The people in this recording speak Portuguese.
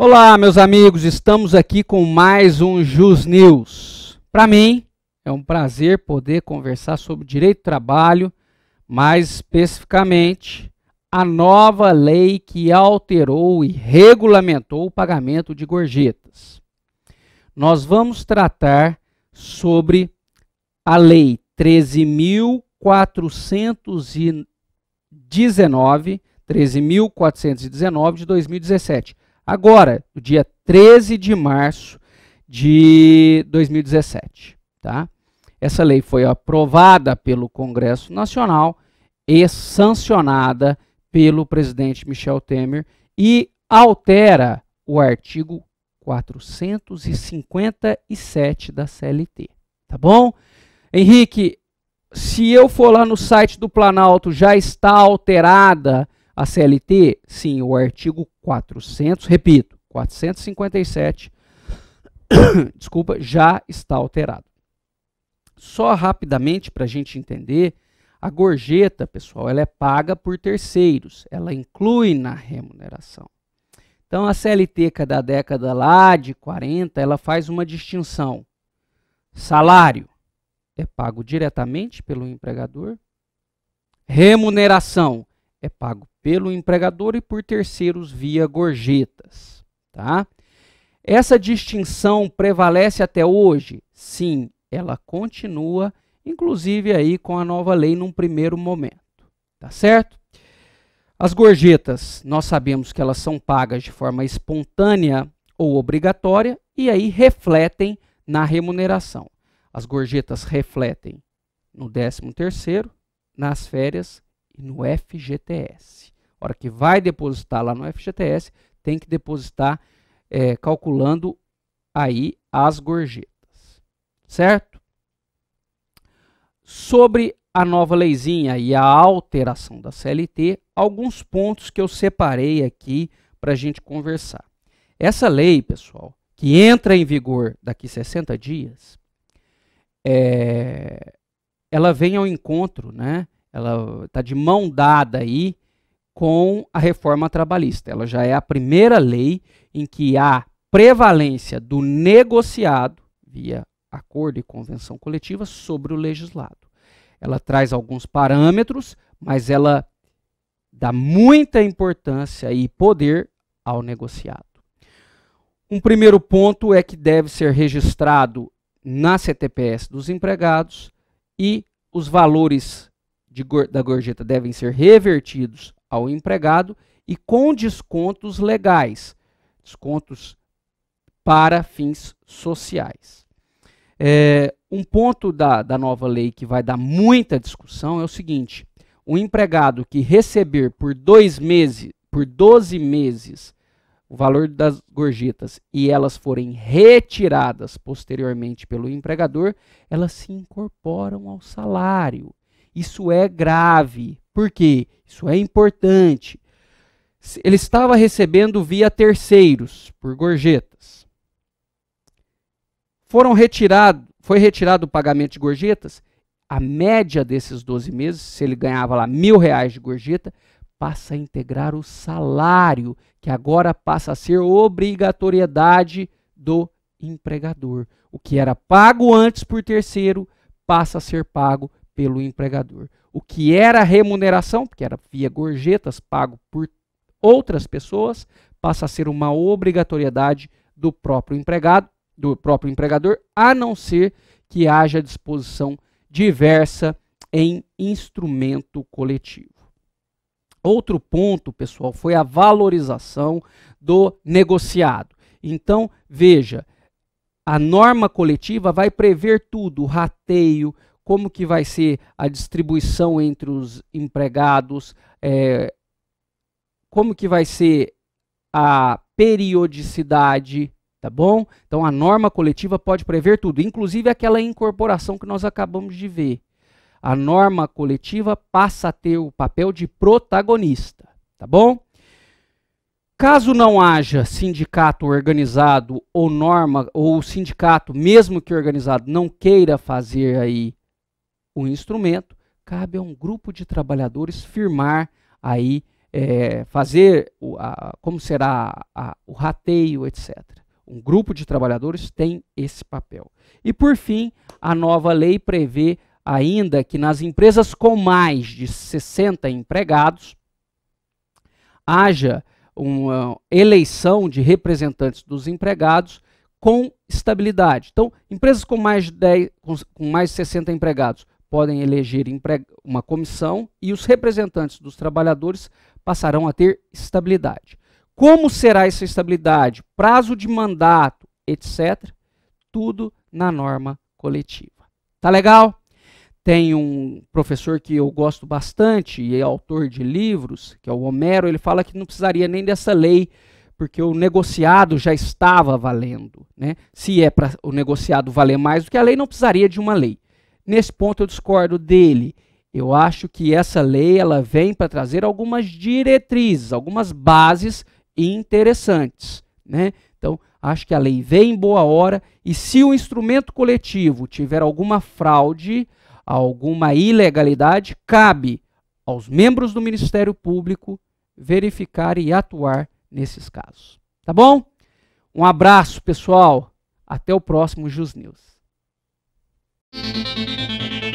Olá, meus amigos, estamos aqui com mais um Jus News. Para mim, é um prazer poder conversar sobre direito do trabalho, mais especificamente a nova lei que alterou e regulamentou o pagamento de gorjetas. Nós vamos tratar sobre a lei 13419 13419 de 2017 agora, no dia 13 de março de 2017. Tá? Essa lei foi aprovada pelo Congresso Nacional e sancionada pelo presidente Michel Temer e altera o artigo 457 da CLT. Tá bom? Henrique, se eu for lá no site do Planalto, já está alterada a CLT, sim, o artigo 400, repito, 457, desculpa, já está alterado. Só rapidamente para a gente entender, a gorjeta, pessoal, ela é paga por terceiros, ela inclui na remuneração. Então, a CLT é da década lá de 40, ela faz uma distinção. Salário é pago diretamente pelo empregador. Remuneração é pago pelo empregador e por terceiros via gorjetas. Tá? Essa distinção prevalece até hoje? Sim, ela continua, inclusive aí com a nova lei num primeiro momento. Tá certo? As gorjetas, nós sabemos que elas são pagas de forma espontânea ou obrigatória e aí refletem na remuneração. As gorjetas refletem no 13º, nas férias e no FGTS hora que vai depositar lá no FGTS, tem que depositar é, calculando aí as gorjetas, certo? Sobre a nova leizinha e a alteração da CLT, alguns pontos que eu separei aqui para a gente conversar. Essa lei, pessoal, que entra em vigor daqui 60 dias, é, ela vem ao encontro, né? Ela está de mão dada aí com a reforma trabalhista. Ela já é a primeira lei em que há prevalência do negociado via acordo e convenção coletiva sobre o legislado. Ela traz alguns parâmetros, mas ela dá muita importância e poder ao negociado. Um primeiro ponto é que deve ser registrado na CTPS dos empregados e os valores de, da gorjeta devem ser revertidos ao empregado e com descontos legais, descontos para fins sociais. É, um ponto da, da nova lei que vai dar muita discussão é o seguinte: o empregado que receber por dois meses, por 12 meses, o valor das gorjetas e elas forem retiradas posteriormente pelo empregador, elas se incorporam ao salário. Isso é grave, porque isso é importante. Ele estava recebendo via terceiros, por gorjetas. Foram retirado, foi retirado o pagamento de gorjetas. A média desses 12 meses, se ele ganhava lá mil reais de gorjeta, passa a integrar o salário, que agora passa a ser obrigatoriedade do empregador. O que era pago antes por terceiro passa a ser pago pelo empregador. O que era remuneração, que era via gorjetas pago por outras pessoas, passa a ser uma obrigatoriedade do próprio empregado, do próprio empregador, a não ser que haja disposição diversa em instrumento coletivo. Outro ponto, pessoal, foi a valorização do negociado. Então, veja, a norma coletiva vai prever tudo: rateio, como que vai ser a distribuição entre os empregados, é, como que vai ser a periodicidade, tá bom? Então a norma coletiva pode prever tudo, inclusive aquela incorporação que nós acabamos de ver. A norma coletiva passa a ter o papel de protagonista, tá bom? Caso não haja sindicato organizado ou norma ou o sindicato mesmo que organizado não queira fazer aí o instrumento, cabe a um grupo de trabalhadores firmar aí, é, fazer o, a, como será a, o rateio, etc. Um grupo de trabalhadores tem esse papel. E por fim, a nova lei prevê ainda que nas empresas com mais de 60 empregados haja uma eleição de representantes dos empregados com estabilidade. Então, empresas com mais de 10, com, com mais de 60 empregados, podem eleger uma comissão e os representantes dos trabalhadores passarão a ter estabilidade. Como será essa estabilidade? Prazo de mandato, etc. Tudo na norma coletiva. Tá legal? Tem um professor que eu gosto bastante e é autor de livros, que é o Homero, ele fala que não precisaria nem dessa lei porque o negociado já estava valendo. Né? Se é para o negociado valer mais do que a lei, não precisaria de uma lei. Nesse ponto eu discordo dele. Eu acho que essa lei ela vem para trazer algumas diretrizes, algumas bases interessantes, né? Então, acho que a lei vem em boa hora e se o instrumento coletivo tiver alguma fraude, alguma ilegalidade, cabe aos membros do Ministério Público verificar e atuar nesses casos. Tá bom? Um abraço, pessoal. Até o próximo Jus News. Música